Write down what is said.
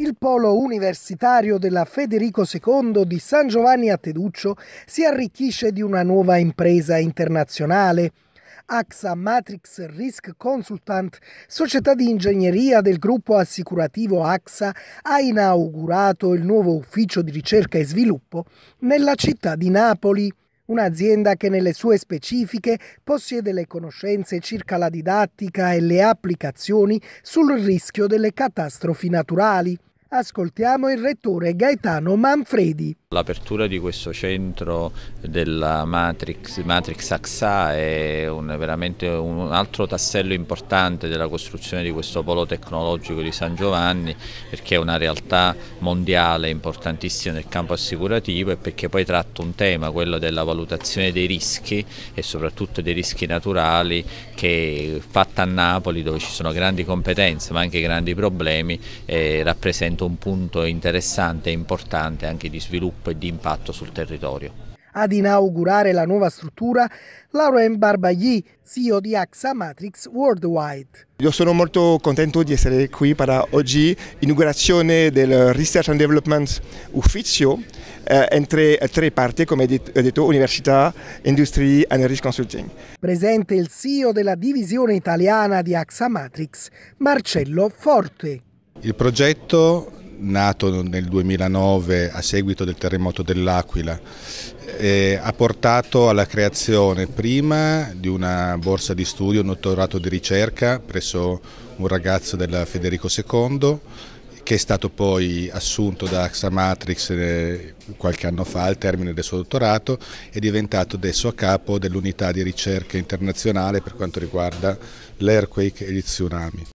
Il polo universitario della Federico II di San Giovanni a Teduccio si arricchisce di una nuova impresa internazionale. AXA Matrix Risk Consultant, società di ingegneria del gruppo assicurativo AXA, ha inaugurato il nuovo ufficio di ricerca e sviluppo nella città di Napoli un'azienda che nelle sue specifiche possiede le conoscenze circa la didattica e le applicazioni sul rischio delle catastrofi naturali. Ascoltiamo il rettore Gaetano Manfredi. L'apertura di questo centro della Matrix, Matrix AXA è un, veramente un altro tassello importante della costruzione di questo polo tecnologico di San Giovanni perché è una realtà mondiale importantissima nel campo assicurativo e perché poi tratta un tema, quello della valutazione dei rischi e soprattutto dei rischi naturali che fatta a Napoli dove ci sono grandi competenze ma anche grandi problemi eh, rappresenta un punto interessante e importante anche di sviluppo e di impatto sul territorio. Ad inaugurare la nuova struttura, Lauren Barbagli, CEO di AXA Matrix Worldwide. Io sono molto contento di essere qui per oggi, inaugurazione del Research and Development Ufficio, eh, in tre, eh, parti, come ho detto, Università, Industry and Risk Consulting. Presente il CEO della divisione italiana di AXA Matrix, Marcello Forte. Il progetto nato nel 2009 a seguito del terremoto dell'Aquila, eh, ha portato alla creazione prima di una borsa di studio, un dottorato di ricerca presso un ragazzo della Federico II che è stato poi assunto da AXA Matrix eh, qualche anno fa al termine del suo dottorato, è diventato adesso a capo dell'unità di ricerca internazionale per quanto riguarda l'earthquake e gli tsunami.